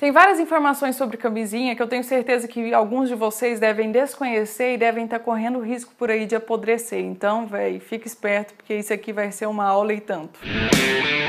Tem várias informações sobre camisinha que eu tenho certeza que alguns de vocês devem desconhecer e devem estar correndo risco por aí de apodrecer. Então, velho, fica esperto porque isso aqui vai ser uma aula e tanto. Música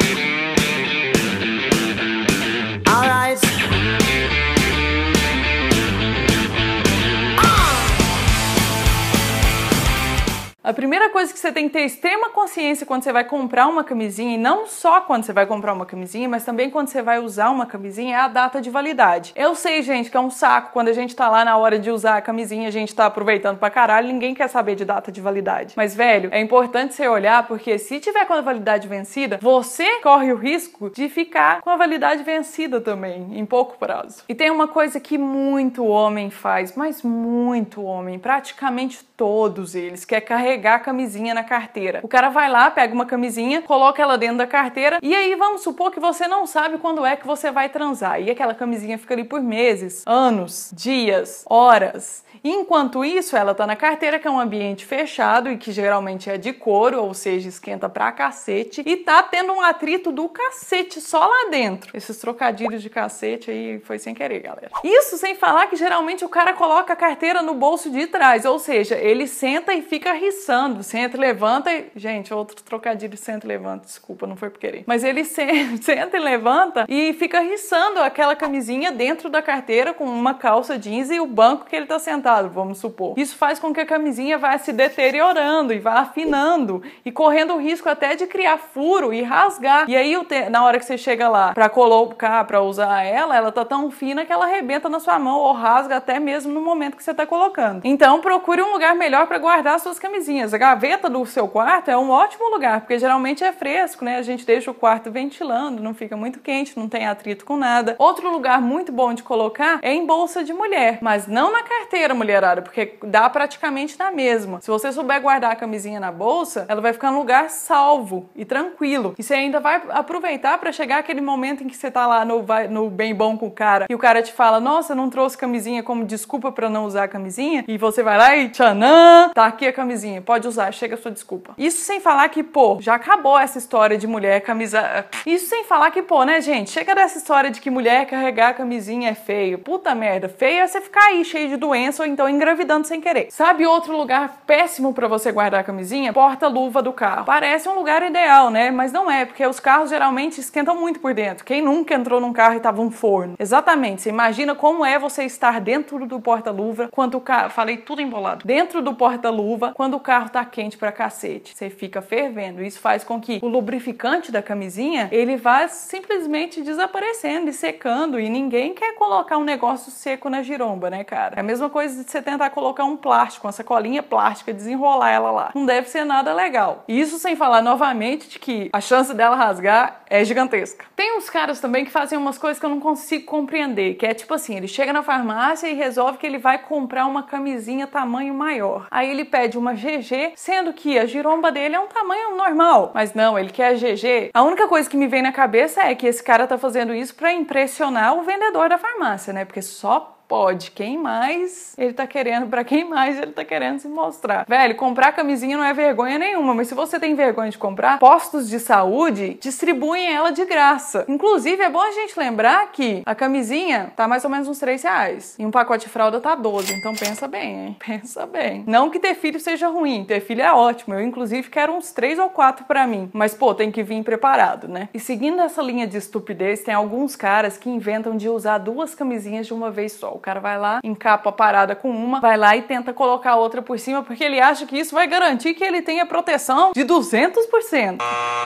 A primeira coisa que você tem que ter extrema consciência quando você vai comprar uma camisinha, e não só quando você vai comprar uma camisinha, mas também quando você vai usar uma camisinha, é a data de validade. Eu sei, gente, que é um saco quando a gente tá lá na hora de usar a camisinha, a gente tá aproveitando pra caralho, ninguém quer saber de data de validade. Mas, velho, é importante você olhar porque se tiver com a validade vencida, você corre o risco de ficar com a validade vencida também, em pouco prazo. E tem uma coisa que muito homem faz, mas muito homem, praticamente todos eles, que é carregar pegar a camisinha na carteira. O cara vai lá, pega uma camisinha, coloca ela dentro da carteira e aí vamos supor que você não sabe quando é que você vai transar. E aquela camisinha fica ali por meses, anos, dias, horas. Enquanto isso, ela está na carteira, que é um ambiente fechado e que geralmente é de couro, ou seja, esquenta pra cacete, e tá tendo um atrito do cacete só lá dentro. Esses trocadilhos de cacete aí foi sem querer, galera. Isso sem falar que geralmente o cara coloca a carteira no bolso de trás, ou seja, ele senta e fica riçando, senta, levanta e. Gente, outro trocadilho senta e levanta, desculpa, não foi por querer. Mas ele senta e levanta e fica riçando aquela camisinha dentro da carteira com uma calça jeans e o banco que ele tá sentado apertado, vamos supor. Isso faz com que a camisinha vá se deteriorando e vá afinando e correndo o risco até de criar furo e rasgar. E aí, na hora que você chega lá para colocar, para usar ela, ela tá tão fina que ela arrebenta na sua mão ou rasga até mesmo no momento que você tá colocando. Então, procure um lugar melhor para guardar suas camisinhas. A gaveta do seu quarto é um ótimo lugar, porque geralmente é fresco, né? A gente deixa o quarto ventilando, não fica muito quente, não tem atrito com nada. Outro lugar muito bom de colocar é em bolsa de mulher, mas não na carteira, mulherada, porque dá praticamente na mesma. Se você souber guardar a camisinha na bolsa, ela vai ficar no lugar salvo e tranquilo. E você ainda vai aproveitar para chegar aquele momento em que você tá lá no, vai, no bem bom com o cara e o cara te fala: Nossa, não trouxe camisinha como desculpa para não usar a camisinha. E você vai lá e tchanã, tá aqui a camisinha, pode usar, chega a sua desculpa. Isso sem falar que, pô, já acabou essa história de mulher camisa. Isso sem falar que, pô, né, gente? Chega dessa história de que mulher carregar camisinha é feio. Puta merda, feio é você ficar aí cheio de doença ou então engravidando sem querer. Sabe outro lugar péssimo para você guardar a camisinha? Porta-luva do carro. Parece um lugar ideal, né? Mas não é, porque os carros geralmente esquentam muito por dentro. Quem nunca entrou num carro e tava um forno? Exatamente, você imagina como é você estar dentro do porta-luva quando o carro. Falei tudo embolado. Dentro do porta-luva quando o carro tá quente pra cacete. Você fica fervendo. Isso faz com que o lubrificante da camisinha ele vá simplesmente desaparecendo e secando. E ninguém quer colocar um negócio seco na giromba, né, cara? É a mesma coisa de você tentar colocar um plástico, uma sacolinha plástica, desenrolar ela lá. Não deve ser nada legal. Isso sem falar novamente de que a chance dela rasgar é gigantesca. Tem uns caras também que fazem umas coisas que eu não consigo compreender, que é tipo assim, ele chega na farmácia e resolve que ele vai comprar uma camisinha tamanho maior. Aí ele pede uma GG, sendo que a giromba dele é um tamanho normal. Mas não, ele quer a GG. A única coisa que me vem na cabeça é que esse cara tá fazendo isso para impressionar o vendedor da farmácia, né? Porque só Pode. Quem mais ele tá querendo? Para quem mais ele tá querendo se mostrar? Velho, comprar camisinha não é vergonha nenhuma, mas se você tem vergonha de comprar, postos de saúde distribuem ela de graça. Inclusive, é bom a gente lembrar que a camisinha tá mais ou menos uns 3 reais. E um pacote de fralda tá 12. Então pensa bem, hein? Pensa bem. Não que ter filho seja ruim, ter filho é ótimo. Eu, inclusive, quero uns 3 ou 4 para mim. Mas, pô, tem que vir preparado, né? E seguindo essa linha de estupidez, tem alguns caras que inventam de usar duas camisinhas de uma vez só cara vai lá, encapa a parada com uma, vai lá e tenta colocar a outra por cima porque ele acha que isso vai garantir que ele tenha proteção de 200%.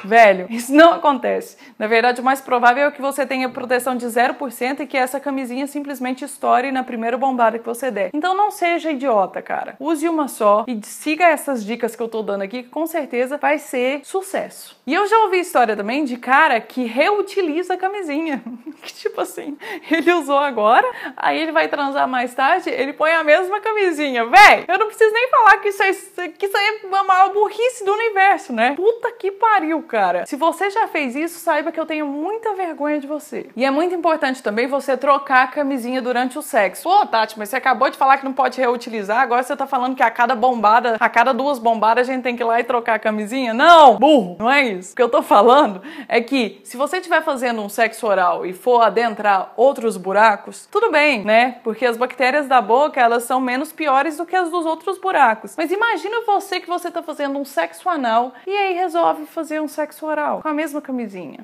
Velho, isso não acontece. Na verdade, o mais provável é que você tenha proteção de 0% e que essa camisinha simplesmente estoure na primeira bombada que você der. Então não seja idiota, cara. Use uma só e siga essas dicas que eu tô dando aqui, que com certeza vai ser sucesso. E eu já ouvi história também de cara que reutiliza a camisinha. que tipo assim, ele usou agora, aí ele vai vai transar mais tarde, ele põe a mesma camisinha. Véi, eu não preciso nem falar que isso é, que isso é a maior burrice do universo, né? Puta que pariu, cara. Se você já fez isso, saiba que eu tenho muita vergonha de você. E é muito importante também você trocar a camisinha durante o sexo. Pô, Tati, mas você acabou de falar que não pode reutilizar, agora você tá falando que a cada bombada, a cada duas bombadas a gente tem que ir lá e trocar a camisinha? Não! Burro! Não é isso. O que eu tô falando é que se você estiver fazendo um sexo oral e for adentrar outros buracos, tudo bem, né? Porque as bactérias da boca, elas são menos piores do que as dos outros buracos. Mas imagina você que você está fazendo um sexo anal e aí resolve fazer um sexo oral com a mesma camisinha.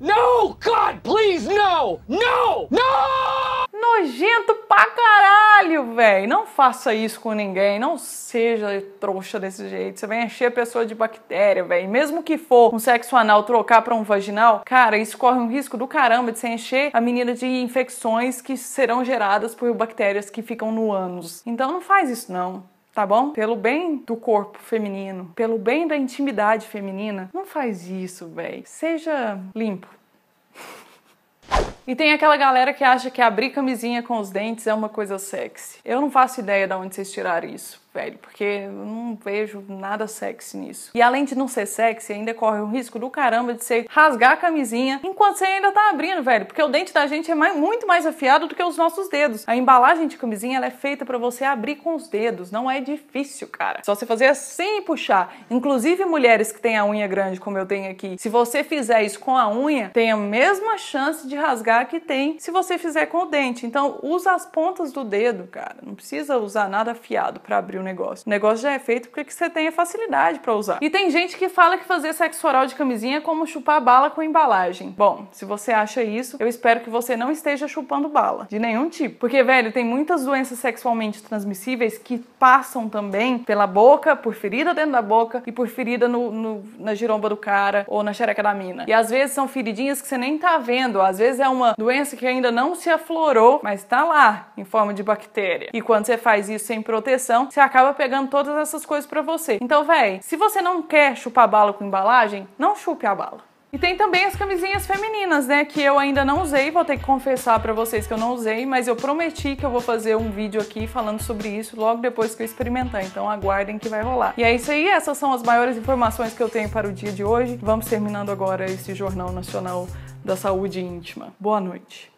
No, God, please, no! No! No! Nojento pra caralho, velho. Não faça isso com ninguém. Não seja trouxa desse jeito. Você vai encher a pessoa de bactéria, velho. Mesmo que for um sexo anal trocar pra um vaginal, cara, isso corre um risco do caramba de você encher a menina de infecções que serão geradas por bactérias que ficam no ânus. Então não faz isso, não tá bom? Pelo bem do corpo feminino, pelo bem da intimidade feminina, não faz isso, velho. Seja limpo. E tem aquela galera que acha que abrir camisinha com os dentes é uma coisa sexy. Eu não faço ideia de onde vocês tiraram isso velho, porque eu não vejo nada sexy nisso. E além de não ser sexy, ainda corre o risco do caramba de você rasgar a camisinha enquanto você ainda tá abrindo, velho, porque o dente da gente é mais, muito mais afiado do que os nossos dedos. A embalagem de camisinha ela é feita para você abrir com os dedos, não é difícil, cara. Só você fazer assim e puxar. Inclusive mulheres que têm a unha grande, como eu tenho aqui, se você fizer isso com a unha, tem a mesma chance de rasgar que tem se você fizer com o dente. Então usa as pontas do dedo, cara. Não precisa usar nada afiado para abrir o negócio. O negócio já é feito porque você tem a facilidade para usar. E tem gente que fala que fazer sexo oral de camisinha é como chupar bala com embalagem. Bom, se você acha isso, eu espero que você não esteja chupando bala de nenhum tipo. Porque, velho, tem muitas doenças sexualmente transmissíveis que passam também pela boca, por ferida dentro da boca e por ferida no, no, na giromba do cara ou na xereca da mina. E às vezes são feridinhas que você nem tá vendo, às vezes é uma doença que ainda não se aflorou, mas tá lá em forma de bactéria. E quando você faz isso sem proteção, você acaba pegando todas essas coisas para você. Então, véi, se você não quer chupar bala com embalagem, não chupe a bala. E tem também as camisinhas femininas, né? Que eu ainda não usei, vou ter que confessar para vocês que eu não usei, mas eu prometi que eu vou fazer um vídeo aqui falando sobre isso logo depois que eu experimentar, então aguardem que vai rolar. E é isso aí, essas são as maiores informações que eu tenho para o dia de hoje. Vamos terminando agora esse Jornal Nacional da Saúde Íntima. Boa noite.